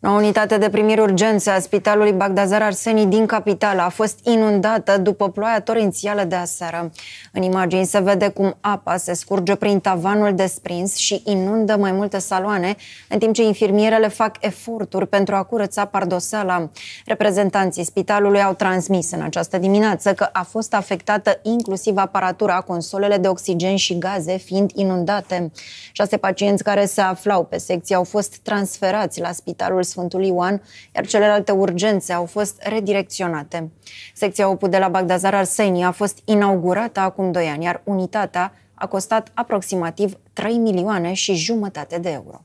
La unitate de primiri urgențe a Spitalului Bagdazar Arseni din capitală a fost inundată după ploaia torențială de aseară. În imagini se vede cum apa se scurge prin tavanul desprins și inundă mai multe saloane, în timp ce infirmierele fac eforturi pentru a curăța pardoseala. Reprezentanții spitalului au transmis în această dimineață că a fost afectată inclusiv aparatura, consolele de oxigen și gaze fiind inundate. Șase pacienți care se aflau pe secție au fost transferați la spitalul Sfântul Ioan, iar celelalte urgențe au fost redirecționate. Secția OPU de la Bagdazar Arseni a fost inaugurată acum 2 ani, iar unitatea a costat aproximativ 3 milioane și jumătate de euro.